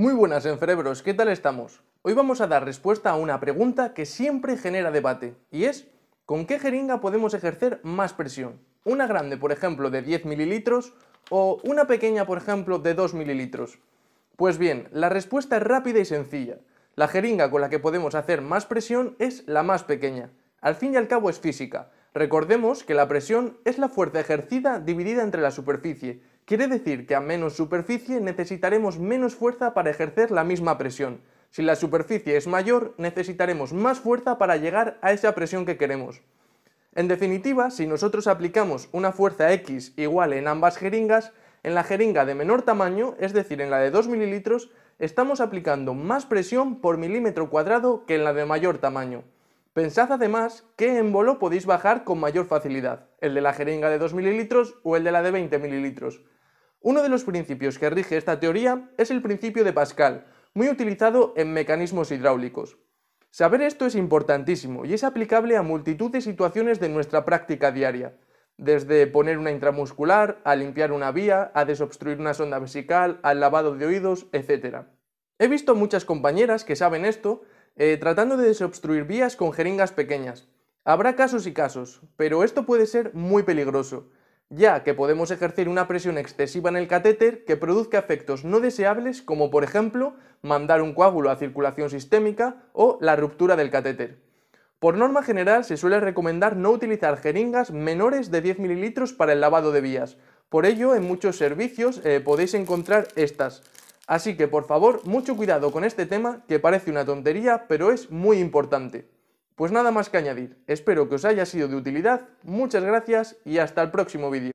Muy buenas cerebros, ¿qué tal estamos? Hoy vamos a dar respuesta a una pregunta que siempre genera debate, y es ¿con qué jeringa podemos ejercer más presión? ¿Una grande, por ejemplo, de 10 mililitros o una pequeña, por ejemplo, de 2 mililitros? Pues bien, la respuesta es rápida y sencilla. La jeringa con la que podemos hacer más presión es la más pequeña. Al fin y al cabo es física. Recordemos que la presión es la fuerza ejercida dividida entre la superficie, Quiere decir que a menos superficie necesitaremos menos fuerza para ejercer la misma presión. Si la superficie es mayor, necesitaremos más fuerza para llegar a esa presión que queremos. En definitiva, si nosotros aplicamos una fuerza X igual en ambas jeringas, en la jeringa de menor tamaño, es decir, en la de 2 mililitros, estamos aplicando más presión por milímetro cuadrado que en la de mayor tamaño. Pensad además qué embolo podéis bajar con mayor facilidad, el de la jeringa de 2 mililitros o el de la de 20 mililitros. Uno de los principios que rige esta teoría es el principio de Pascal, muy utilizado en mecanismos hidráulicos. Saber esto es importantísimo y es aplicable a multitud de situaciones de nuestra práctica diaria, desde poner una intramuscular, a limpiar una vía, a desobstruir una sonda vesical, al lavado de oídos, etc. He visto muchas compañeras que saben esto, eh, tratando de desobstruir vías con jeringas pequeñas. Habrá casos y casos, pero esto puede ser muy peligroso, ya que podemos ejercer una presión excesiva en el catéter que produzca efectos no deseables como por ejemplo mandar un coágulo a circulación sistémica o la ruptura del catéter. Por norma general se suele recomendar no utilizar jeringas menores de 10 ml para el lavado de vías, por ello en muchos servicios eh, podéis encontrar estas. Así que por favor, mucho cuidado con este tema que parece una tontería pero es muy importante. Pues nada más que añadir, espero que os haya sido de utilidad, muchas gracias y hasta el próximo vídeo.